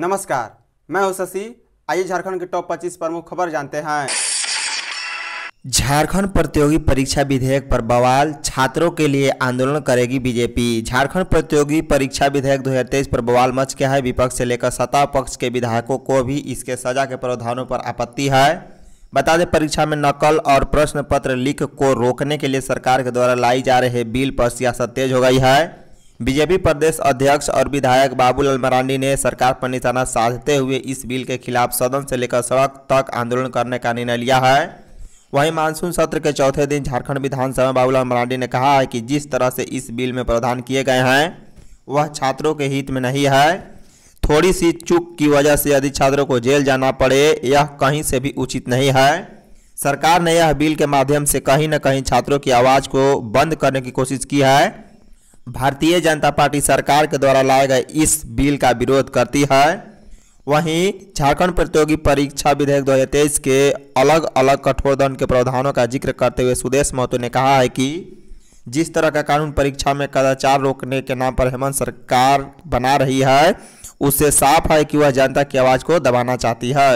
नमस्कार मैं हूं शशि आइए झारखंड के टॉप 25 प्रमुख खबर जानते हैं झारखंड प्रतियोगी परीक्षा विधेयक पर बवाल छात्रों के लिए आंदोलन करेगी बीजेपी झारखंड प्रतियोगी परीक्षा विधेयक 2023 पर बवाल मच गया है विपक्ष से लेकर सत्ता पक्ष के विधायकों को भी इसके सजा के प्रावधानों पर आपत्ति है बता दें परीक्षा में नकल और प्रश्न पत्र लीक को रोकने के लिए सरकार के द्वारा लाई जा रहे बिल पर सियासत तेज हो गई है बीजेपी प्रदेश अध्यक्ष और विधायक बाबूलाल मरांडी ने सरकार पर निशाना साधते हुए इस बिल के खिलाफ सदन से लेकर सड़क तक आंदोलन करने का निर्णय लिया है वहीं मानसून सत्र के चौथे दिन झारखंड विधानसभा बाबूलाल मरांडी ने कहा है कि जिस तरह से इस बिल में प्रावधान किए गए हैं वह छात्रों के हित में नहीं है थोड़ी सी चूक की वजह से यदि छात्रों को जेल जाना पड़े यह कहीं से भी उचित नहीं है सरकार ने यह बिल के माध्यम से कहीं न कहीं छात्रों की आवाज़ को बंद करने की कोशिश की है भारतीय जनता पार्टी सरकार के द्वारा लाए गए इस बिल का विरोध करती है वहीं झारखंड प्रतियोगी परीक्षा विधेयक 2023 के अलग अलग कठोर दंड के प्रावधानों का जिक्र करते हुए सुदेश महतो ने कहा है कि जिस तरह का कानून परीक्षा में कदाचार रोकने के नाम पर हेमंत सरकार बना रही है उससे साफ है कि वह जनता की आवाज़ को दबाना चाहती है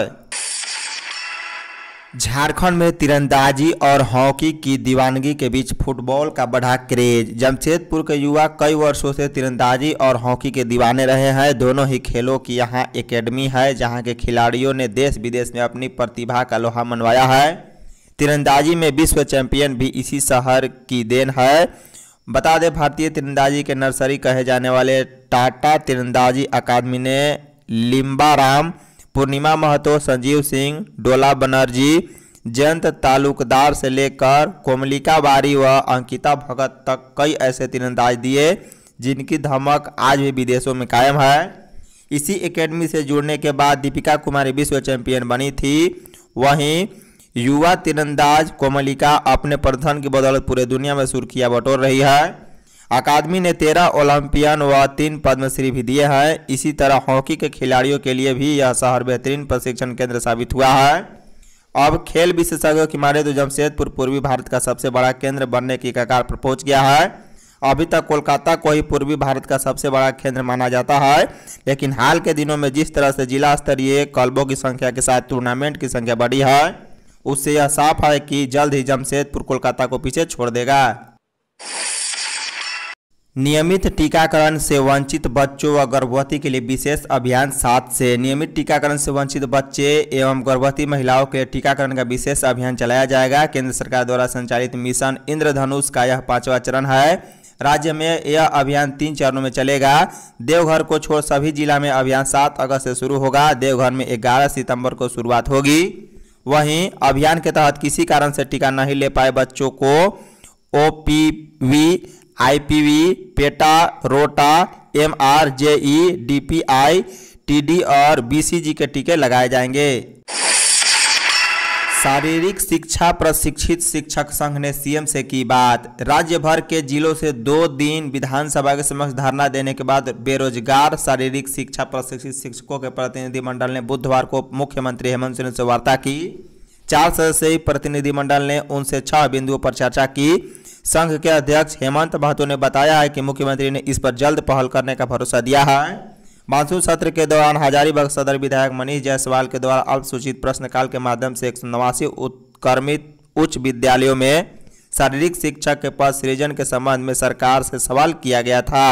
झारखंड में तीरंदाजी और हॉकी की दीवानगी के बीच फुटबॉल का बढ़ा क्रेज जमशेदपुर के युवा कई वर्षों से तीरंदाजी और हॉकी के दीवाने रहे हैं दोनों ही खेलों की यहां एकेडमी है जहां के खिलाड़ियों ने देश विदेश में अपनी प्रतिभा का लोहा मनवाया है तीरंदाजी में विश्व चैंपियन भी इसी शहर की देन है बता दें भारतीय तिरंदाजी के नर्सरी कहे जाने वाले टाटा तिरंदाजी अकादमी ने लिम्बाराम पूर्णिमा महतो संजीव सिंह डोला बनर्जी जयंत तालुकदार से लेकर कोमलिका बारी व अंकिता भगत तक कई ऐसे तीरंदाज दिए जिनकी धमक आज भी विदेशों में कायम है इसी एकेडमी से जुड़ने के बाद दीपिका कुमारी विश्व चैंपियन बनी थी वहीं युवा तीरंदाज कोमलिका अपने प्रधान की बदौलत पूरे दुनिया में सुर्खियाँ बटोर रही है अकादमी ने तेरह ओलंपियन व तीन पद्मश्री भी दिए हैं इसी तरह हॉकी के खिलाड़ियों के लिए भी यह शहर बेहतरीन प्रशिक्षण केंद्र साबित हुआ है अब खेल विशेषज्ञों की माने तो जमशेदपुर पूर्वी भारत का सबसे बड़ा केंद्र बनने की कगार पर पहुंच गया है अभी तक कोलकाता को ही पूर्वी भारत का सबसे बड़ा केंद्र माना जाता है लेकिन हाल के दिनों में जिस तरह से जिला स्तरीय क्लबों की संख्या के साथ टूर्नामेंट की संख्या बढ़ी है उससे यह साफ है कि जल्द ही जमशेदपुर कोलकाता को पीछे छोड़ देगा नियमित टीकाकरण से वंचित बच्चों व गर्भवती के लिए विशेष अभियान सात से नियमित टीकाकरण से वंचित बच्चे एवं गर्भवती महिलाओं के टीकाकरण का विशेष अभियान चलाया जाएगा केंद्र सरकार द्वारा संचालित मिशन इंद्रधनुष का यह पांचवा चरण है राज्य में यह अभियान तीन चरणों में चलेगा देवघर को छोड़ सभी जिला में अभियान सात अगस्त से शुरू होगा देवघर में ग्यारह सितंबर को शुरुआत होगी वहीं अभियान के तहत किसी कारण से टीका नहीं ले पाए बच्चों को O P V IPV penta rota M R J E D P I T D और बीसीजी के टीके लगाए जाएंगे शारीरिक शिक्षा प्रशिक्षित शिक्षक संघ ने सीएम से की बात राज्य भर के जिलों से दो दिन विधानसभा के समक्ष धरना देने के बाद बेरोजगार शारीरिक शिक्षा प्रशिक्षित शिक्षकों के प्रतिनिधिमंडल ने बुधवार को मुख्यमंत्री हेमंत सोरेन से वार्ता की चार सदस्यीय प्रतिनिधिमंडल ने उनसे छह बिंदुओं पर चर्चा की संघ के अध्यक्ष हेमंत महतो ने बताया है कि मुख्यमंत्री ने इस पर जल्द पहल करने का भरोसा दिया है मानसून सत्र के दौरान हजारीबाग सदर विधायक मनीष जायसवाल के द्वारा अल्पसूचित प्रश्नकाल के माध्यम से एक नवासी उत्कर्मित उच्च विद्यालयों में शारीरिक शिक्षा के पद सृजन के संबंध में सरकार से सवाल किया गया था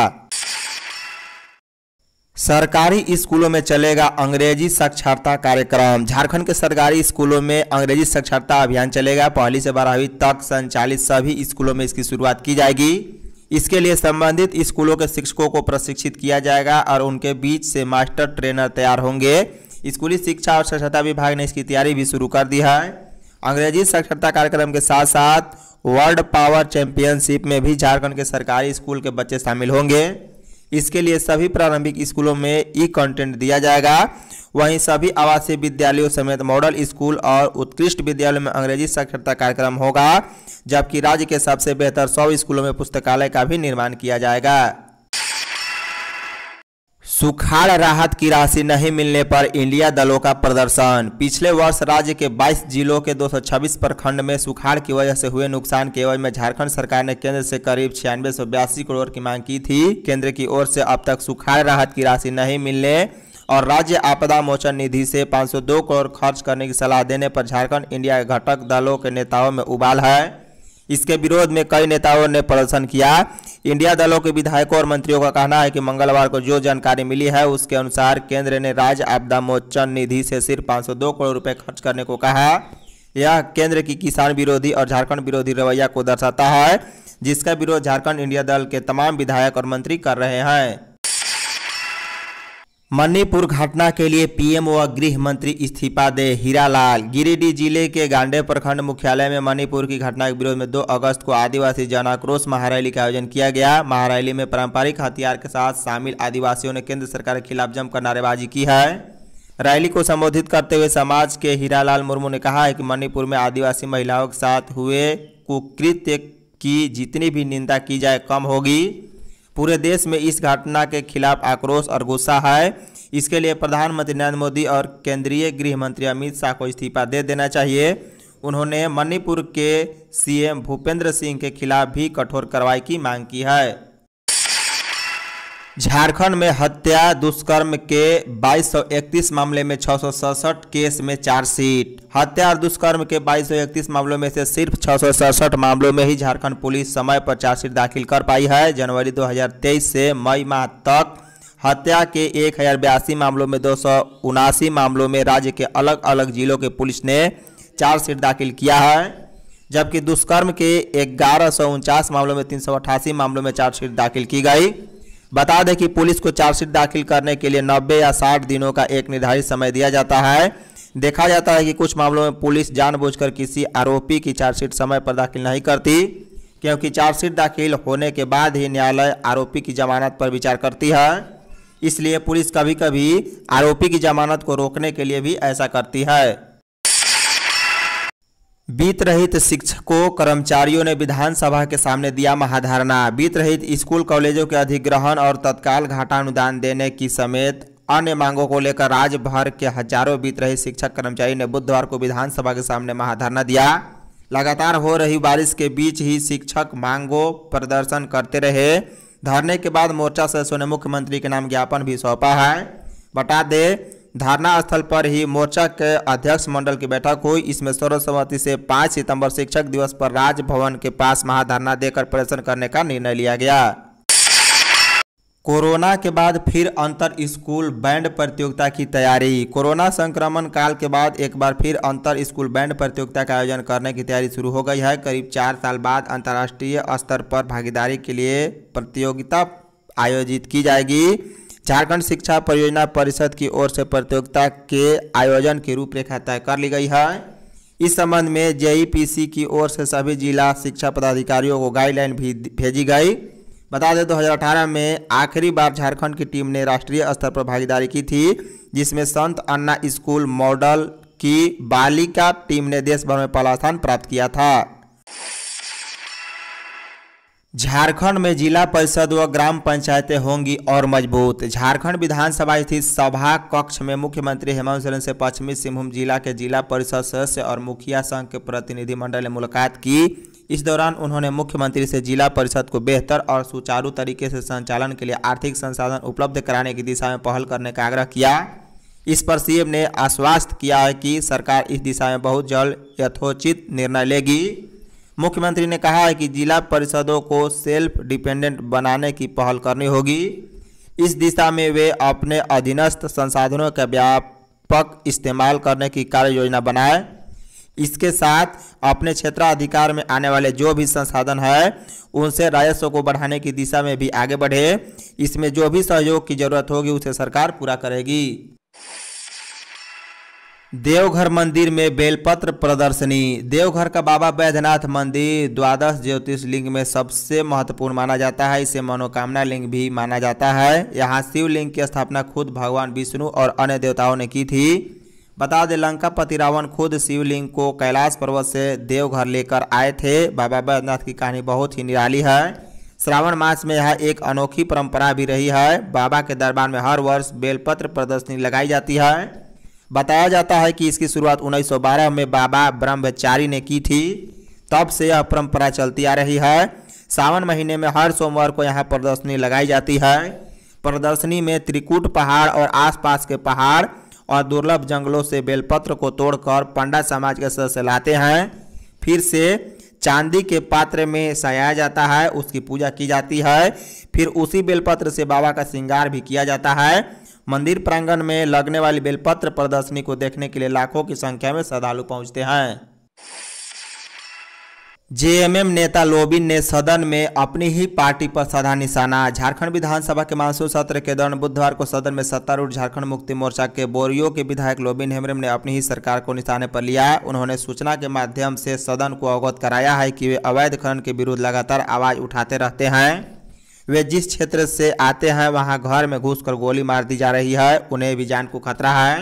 सरकारी स्कूलों में चलेगा अंग्रेजी साक्षरता कार्यक्रम झारखंड के सरकारी स्कूलों में अंग्रेजी साक्षरता अभियान चलेगा पहली से बारहवीं तक संचालित सभी स्कूलों में इसकी शुरुआत की जाएगी इसके लिए संबंधित स्कूलों के शिक्षकों को प्रशिक्षित किया जाएगा और उनके बीच से मास्टर ट्रेनर तैयार होंगे स्कूली शिक्षा और साक्षरता विभाग ने इसकी तैयारी भी शुरू कर दी है अंग्रेजी साक्षरता कार्यक्रम के साथ साथ वर्ल्ड पावर चैंपियनशिप में भी झारखंड के सरकारी स्कूल के बच्चे शामिल होंगे इसके लिए सभी प्रारंभिक स्कूलों में ई कंटेंट दिया जाएगा वहीं सभी आवासीय विद्यालयों समेत मॉडल स्कूल और उत्कृष्ट विद्यालयों में अंग्रेजी साक्षरता कार्यक्रम होगा जबकि राज्य के सबसे बेहतर सौ स्कूलों में पुस्तकालय का भी निर्माण किया जाएगा सुखाड़ राहत की राशि नहीं मिलने पर इंडिया दलों का प्रदर्शन पिछले वर्ष राज्य के 22 जिलों के 226 प्रखंड में सुखाड़ की वजह से हुए नुकसान के एवज में झारखंड सरकार ने केंद्र से करीब छियानवे सौ बयासी करोड़ की मांग की थी केंद्र की ओर से अब तक सुखाड़ राहत की राशि नहीं मिलने और राज्य आपदा मोचन निधि से 502 करोड़ खर्च करने की सलाह देने पर झारखंड इंडिया घटक दलों के नेताओं में उबाल है इसके विरोध में कई नेताओं ने प्रदर्शन किया इंडिया दलों के विधायकों और मंत्रियों का कहना है कि मंगलवार को जो जानकारी मिली है उसके अनुसार केंद्र ने राज्य आपदा मोचन निधि से सिर्फ पाँच करोड़ रुपए खर्च करने को कहा यह केंद्र की किसान विरोधी और झारखंड विरोधी रवैया को दर्शाता है जिसका विरोध झारखंड इंडिया दल के तमाम विधायक और मंत्री कर रहे हैं मणिपुर घटना के लिए पीएम व गृह मंत्री इस्तीफा दे हीरालाल गिरिडीह जिले के गांडे प्रखंड मुख्यालय में मणिपुर की घटना के विरोध में 2 अगस्त को आदिवासी जन आक्रोश महारैली का आयोजन किया गया महारैली में पारंपरिक हथियार के साथ शामिल आदिवासियों ने केंद्र सरकार के खिलाफ जमकर नारेबाजी की है रैली को संबोधित करते हुए समाज के हीरालाल मुर्मू ने कहा है कि मणिपुर में आदिवासी महिलाओं के साथ हुए कुकृत्य की जितनी भी निंदा की जाए कम होगी पूरे देश में इस घटना के खिलाफ आक्रोश और गुस्सा है इसके लिए प्रधानमंत्री नरेंद्र मोदी और केंद्रीय गृह मंत्री अमित शाह को इस्तीफा दे देना चाहिए उन्होंने मणिपुर के सीएम भूपेंद्र सिंह के खिलाफ भी कठोर कार्रवाई की मांग की है झारखंड में हत्या दुष्कर्म के 2231 मामले में छः केस में चार्जशीट हत्या और दुष्कर्म के 2231 मामलों में से सिर्फ छः मामलों में ही झारखंड पुलिस समय पर चार्जशीट दाखिल कर पाई है जनवरी 2023 से मई माह तक हत्या के एक मामलों में दो मामलों में राज्य के अलग अलग जिलों के पुलिस ने चार्जशीट दाखिल किया है जबकि दुष्कर्म के ग्यारह मामलों में तीन मामलों में चार्जशीट दाखिल की गई बता दें कि पुलिस को चार्जशीट दाखिल करने के लिए नब्बे या साठ दिनों का एक निर्धारित समय दिया जाता है देखा जाता है कि कुछ मामलों में पुलिस जानबूझकर किसी आरोपी की चार्जशीट समय पर दाखिल नहीं करती क्योंकि चार्जशीट दाखिल होने के बाद ही न्यायालय आरोपी की जमानत पर विचार करती है इसलिए पुलिस कभी कभी आरोपी की जमानत को रोकने के लिए भी ऐसा करती है बीत रहित शिक्षकों कर्मचारियों ने विधानसभा के सामने दिया महाधारणा बीत रहित स्कूल कॉलेजों के अधिग्रहण और तत्काल घाटानुदान देने की समेत अन्य मांगों को लेकर राज्य भर के हजारों बीत रहित शिक्षक कर्मचारी ने बुधवार को विधानसभा के सामने महाधारणा दिया लगातार हो रही बारिश के बीच ही शिक्षक मांगों प्रदर्शन करते रहे धरने के बाद मोर्चा सदस्यों ने मुख्यमंत्री के नाम ज्ञापन भी सौंपा है बता दें धारणा स्थल पर ही मोर्चा के अध्यक्ष मंडल की बैठक हुई इसमें सर्वसम्मति से 5 सितंबर शिक्षक दिवस पर राजभवन के पास महाधरना देकर प्रदर्शन करने का निर्णय लिया गया कोरोना के बाद फिर अंतर स्कूल बैंड प्रतियोगिता की तैयारी कोरोना संक्रमण काल के बाद एक बार फिर अंतर स्कूल बैंड प्रतियोगिता का आयोजन करने की तैयारी शुरू हो गई है करीब चार साल बाद अंतर्राष्ट्रीय स्तर पर भागीदारी के लिए प्रतियोगिता आयोजित की जाएगी झारखंड शिक्षा परियोजना परिषद की ओर से प्रतियोगिता के आयोजन की रूपरेखा तय कर ली गई है इस संबंध में जेईपीसी की ओर से सभी जिला शिक्षा पदाधिकारियों को गाइडलाइन भी भेजी गई बता दें 2018 में आखिरी बार झारखंड की टीम ने राष्ट्रीय स्तर पर भागीदारी की थी जिसमें संत अन्ना स्कूल मॉडल की बालिका टीम ने देश भर में पहला स्थान प्राप्त किया था झारखंड में जिला परिषद व ग्राम पंचायतें होंगी और मजबूत झारखंड विधानसभा स्थित सभा कक्ष में मुख्यमंत्री हेमंत सोरेन से पश्चिमी सिंहभूम जिला के जिला परिषद सदस्य और मुखिया संघ के प्रतिनिधिमंडल ने मुलाकात की इस दौरान उन्होंने मुख्यमंत्री से जिला परिषद को बेहतर और सुचारू तरीके से संचालन के लिए आर्थिक संसाधन उपलब्ध कराने की दिशा में पहल करने का आग्रह किया इस पर सीएम ने आश्वस्त किया है कि सरकार इस दिशा में बहुत जल्द यथोचित निर्णय लेगी मुख्यमंत्री ने कहा है कि जिला परिषदों को सेल्फ डिपेंडेंट बनाने की पहल करनी होगी इस दिशा में वे अपने अधीनस्थ संसाधनों का व्यापक इस्तेमाल करने की कार्य योजना बनाए इसके साथ अपने क्षेत्राधिकार में आने वाले जो भी संसाधन है उनसे राजस्व को बढ़ाने की दिशा में भी आगे बढ़े इसमें जो भी सहयोग की जरूरत होगी उसे सरकार पूरा करेगी देवघर मंदिर में बेलपत्र प्रदर्शनी देवघर का बाबा बैद्यनाथ मंदिर द्वादश ज्योतिष लिंग में सबसे महत्वपूर्ण माना जाता है इसे मनोकामना लिंग भी माना जाता है यहाँ शिवलिंग की स्थापना खुद भगवान विष्णु और अन्य देवताओं ने की थी बता दें लंकापति रावण खुद शिवलिंग को कैलाश पर्वत से देवघर लेकर आए थे बाबा बैद्यनाथ की कहानी बहुत ही निराली है श्रावण मास में यह एक अनोखी परंपरा भी रही है बाबा के दरबार में हर वर्ष बेलपत्र प्रदर्शनी लगाई जाती है बताया जाता है कि इसकी शुरुआत 1912 में बाबा ब्रह्मचारी ने की थी तब से यह परंपरा चलती आ रही है सावन महीने में हर सोमवार को यहाँ प्रदर्शनी लगाई जाती है प्रदर्शनी में त्रिकूट पहाड़ और आसपास के पहाड़ और दुर्लभ जंगलों से बेलपत्र को तोड़कर पंडा समाज के सदस्य लाते हैं फिर से चांदी के पात्र में सजाया जाता है उसकी पूजा की जाती है फिर उसी बेलपत्र से बाबा का श्रृंगार भी किया जाता है मंदिर प्रांगण में लगने वाली बेलपत्र प्रदर्शनी को देखने के लिए लाखों की संख्या में श्रद्धालु पहुंचते हैं जेएमएम नेता लोबिन ने सदन में अपनी ही पार्टी पर साधा निशाना झारखंड विधानसभा के मानसून सत्र के दौरान बुधवार को सदन में सत्तारूढ़ झारखंड मुक्ति मोर्चा के बोरियो के विधायक लोबिन हेमरम ने अपनी ही सरकार को निशाने पर लिया उन्होंने सूचना के माध्यम से सदन को अवगत कराया है कि वे अवैध खनन के विरुद्ध लगातार आवाज उठाते रहते हैं वे जिस क्षेत्र से आते हैं वहां घर में घुसकर गोली मार दी जा रही है उन्हें भी जान को खतरा है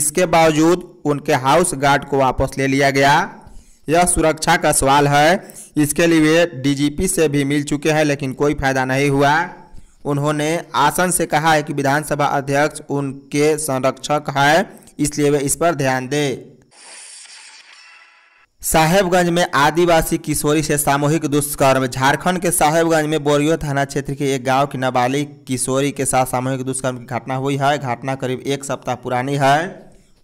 इसके बावजूद उनके हाउस गार्ड को वापस ले लिया गया यह सुरक्षा का सवाल है इसके लिए डीजीपी से भी मिल चुके हैं लेकिन कोई फायदा नहीं हुआ उन्होंने आसन से कहा है कि विधानसभा अध्यक्ष उनके संरक्षक हैं इसलिए वे इस पर ध्यान दें साहेबगंज में आदिवासी किशोरी से सामूहिक दुष्कर्म झारखंड के साहेबगंज में बोरियो थाना क्षेत्र के एक गांव की नाबालिग किशोरी के साथ सामूहिक दुष्कर्म की घटना हुई है घटना करीब एक सप्ताह पुरानी है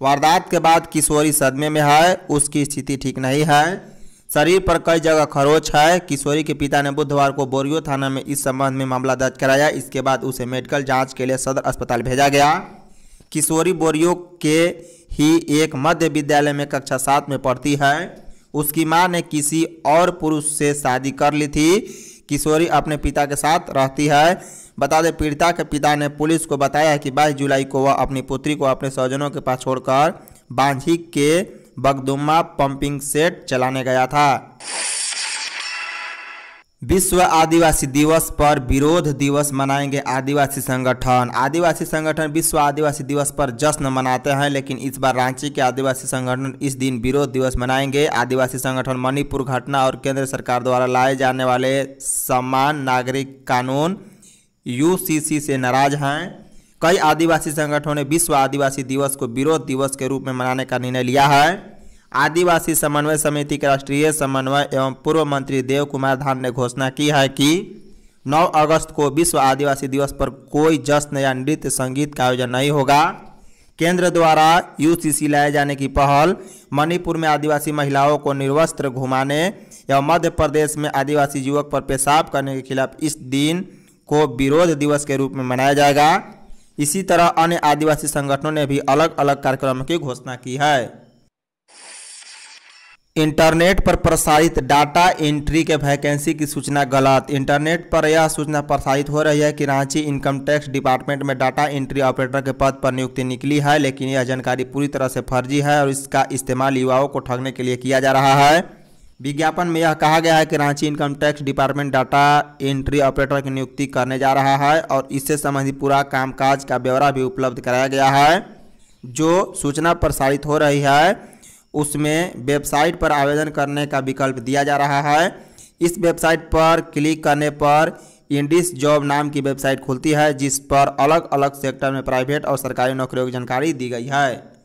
वारदात के बाद किशोरी सदमे में है उसकी स्थिति ठीक नहीं है शरीर पर कई जगह खरोच है किशोरी के पिता ने बुधवार को बोरियो थाना में इस संबंध में मामला दर्ज कराया इसके बाद उसे मेडिकल जाँच के लिए सदर अस्पताल भेजा गया किशोरी बोरियो के ही एक मध्य विद्यालय में कक्षा सात में पढ़ती है उसकी माँ ने किसी और पुरुष से शादी कर ली थी किशोरी अपने पिता के साथ रहती है बता दें पीड़िता के पिता ने पुलिस को बताया कि 22 जुलाई को वह अपनी पुत्री को अपने स्वजनों के पास छोड़कर बांझी के बगदुम्मा पंपिंग सेट चलाने गया था विश्व आदिवासी दिवस पर विरोध दिवस मनाएंगे आदिवासी संगठन आदिवासी संगठन विश्व आदिवासी दिवस पर जश्न मनाते हैं लेकिन इस बार रांची के आदिवासी संगठन इस दिन विरोध दिवस मनाएंगे आदिवासी संगठन मणिपुर घटना और केंद्र सरकार द्वारा लाए जाने वाले समान नागरिक कानून यूसीसी से नाराज हैं कई आदिवासी संगठनों ने विश्व आदिवासी दिवस को विरोध दिवस के रूप में मनाने का निर्णय लिया है आदिवासी समन्वय समिति के राष्ट्रीय समन्वय एवं पूर्व मंत्री देव कुमार धान ने घोषणा की है कि 9 अगस्त को विश्व आदिवासी दिवस पर कोई जश्न या नृत्य संगीत का आयोजन नहीं होगा केंद्र द्वारा यूसीसी लाए जाने की पहल मणिपुर में आदिवासी महिलाओं को निर्वस्त्र घुमाने एवं मध्य प्रदेश में आदिवासी युवक पर पेशाब करने के खिलाफ इस दिन को विरोध दिवस के रूप में मनाया जाएगा इसी तरह अन्य आदिवासी संगठनों ने भी अलग अलग कार्यक्रम की घोषणा की है इंटरनेट पर प्रसारित डाटा एंट्री के वैकेंसी की सूचना गलत इंटरनेट पर यह सूचना प्रसारित हो रही है कि रांची इनकम टैक्स डिपार्टमेंट में डाटा एंट्री ऑपरेटर के पद पर नियुक्ति निकली है लेकिन यह जानकारी पूरी तरह से फर्जी है और इसका इस्तेमाल युवाओं को ठगने के लिए किया जा रहा है विज्ञापन में यह कहा गया है कि Ranchi income tax department data entry operator की नियुक्ति करने जा रहा है और इससे संबंधित पूरा कामकाज का ब्यौरा भी उपलब्ध कराया गया है जो सूचना प्रसारित हो रही है उसमें वेबसाइट पर आवेदन करने का विकल्प दिया जा रहा है इस वेबसाइट पर क्लिक करने पर इंडिस जॉब नाम की वेबसाइट खुलती है जिस पर अलग अलग सेक्टर में प्राइवेट और सरकारी नौकरियों की जानकारी दी गई है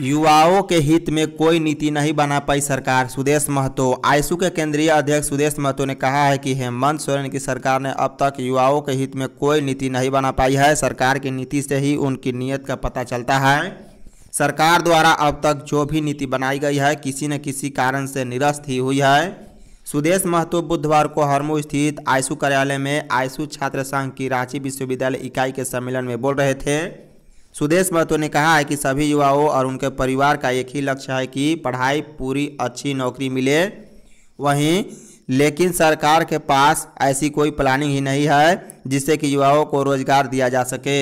युवाओं के हित में कोई नीति नहीं बना पाई सरकार सुदेश महतो आयसु के केंद्रीय अध्यक्ष सुदेश महतो ने कहा है कि हेमंत सोरेन की सरकार ने अब तक युवाओं के हित में कोई नीति नहीं बना पाई है सरकार की नीति से ही उनकी नीयत का पता चलता है सरकार द्वारा अब तक जो भी नीति बनाई गई है किसी न किसी कारण से निरस्त ही हुई है सुदेश महतो बुधवार को हरमो स्थित आयसु कार्यालय में आयसु छात्र संघ की रांची विश्वविद्यालय इकाई के सम्मेलन में बोल रहे थे सुदेश महतो ने कहा है कि सभी युवाओं और उनके परिवार का एक ही लक्ष्य है कि पढ़ाई पूरी अच्छी नौकरी मिले वहीं लेकिन सरकार के पास ऐसी कोई प्लानिंग ही नहीं है जिससे कि युवाओं को रोजगार दिया जा सके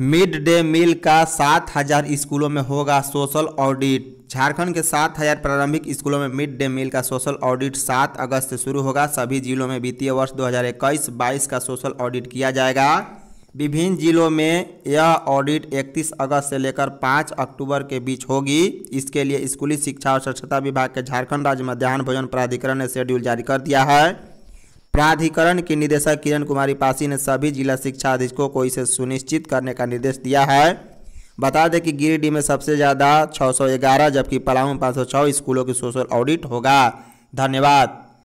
मिड डे मील का सात हजार स्कूलों में होगा सोशल ऑडिट झारखंड के सात हजार प्रारंभिक स्कूलों में मिड डे मील का सोशल ऑडिट सात अगस्त से शुरू होगा सभी जिलों में वित्तीय वर्ष 2021-22 का सोशल ऑडिट किया जाएगा विभिन्न जिलों में यह ऑडिट 31 अगस्त से लेकर 5 अक्टूबर के बीच होगी इसके लिए स्कूली शिक्षा और स्वच्छता विभाग के झारखंड राज्य मध्यान्ह भोजन प्राधिकरण ने शेड्यूल जारी कर दिया है प्राधिकरण के निदेशक किरण कुमारी पासी ने सभी जिला शिक्षा अधीक्षकों को इसे सुनिश्चित करने का निर्देश दिया है बता दें कि गिरिडीह में सबसे ज़्यादा 611 जबकि पलामू 506 स्कूलों की सोशल ऑडिट होगा धन्यवाद